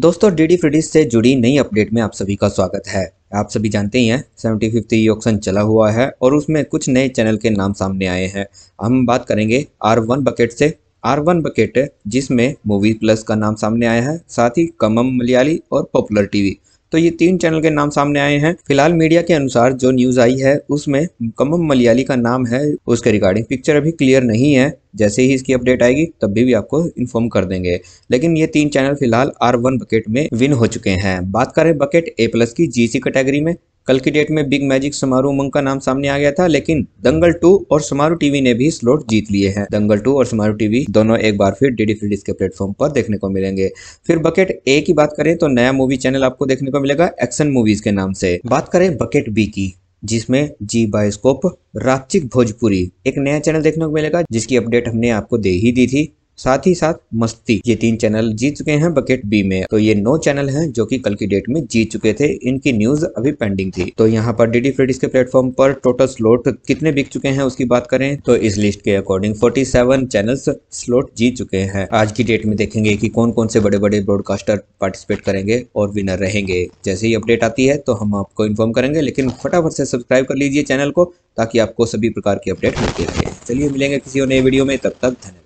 दोस्तों डीडी फ्रीडीज से जुड़ी नई अपडेट में आप सभी का स्वागत है आप सभी जानते ही हैं सेवेंटी फिफ्थ ऑक्शन चला हुआ है और उसमें कुछ नए चैनल के नाम सामने आए हैं हम बात करेंगे आर वन बकेट से आर वन बकेट जिसमें मूवी प्लस का नाम सामने आया है साथ ही कमम मलयाली और पॉपुलर टीवी तो ये तीन चैनल के नाम सामने आए हैं फिलहाल मीडिया के अनुसार जो न्यूज आई है उसमें कमम मलियाली का नाम है उसके रिगार्डिंग पिक्चर अभी क्लियर नहीं है जैसे ही इसकी अपडेट आएगी तब भी, भी आपको इन्फॉर्म कर देंगे लेकिन ये तीन चैनल फिलहाल आर वन बकेट में विन हो चुके हैं बात करें बकेट ए प्लस की जीसी कैटेगरी में कल की डेट में बिग मैजिक समारोह उमंग का नाम सामने आ गया था लेकिन दंगल टू और समारोह टीवी ने भी स्लॉट जीत लिए हैं दंगल टू और समारोह टीवी दोनों एक बार फिर डीडी फ्री के प्लेटफॉर्म पर देखने को मिलेंगे फिर बकेट ए की बात करें तो नया मूवी चैनल आपको देखने को मिलेगा एक्शन मूवीज के नाम से बात करें बकेट बी की जिसमें जी बायोस्कोप रापचिक भोजपुरी एक नया चैनल देखने को मिलेगा जिसकी अपडेट हमने आपको दे ही दी थी साथ ही साथ मस्ती ये तीन चैनल जीत चुके हैं बकेट बी में तो ये नौ चैनल हैं जो कि कल की डेट में जीत चुके थे इनकी न्यूज अभी पेंडिंग थी तो यहाँ पर डीडी फ्रेडिस के प्लेटफॉर्म पर टोटल स्लोट कितने बिक चुके हैं उसकी बात करें तो इस लिस्ट के अकॉर्डिंग 47 चैनल्स स्लोट जीत चुके हैं आज की डेट में देखेंगे की कौन कौन से बड़े बड़े ब्रॉडकास्टर पार्टिसिपेट करेंगे और विनर रहेंगे जैसे ही अपडेट आती है तो हम आपको इन्फॉर्म करेंगे लेकिन फटाफट से सब्सक्राइब कर लीजिए चैनल को ताकि आपको सभी प्रकार की अपडेट मिलती रहे चलिए मिलेंगे किसी और नए वीडियो में तब तक धन्यवाद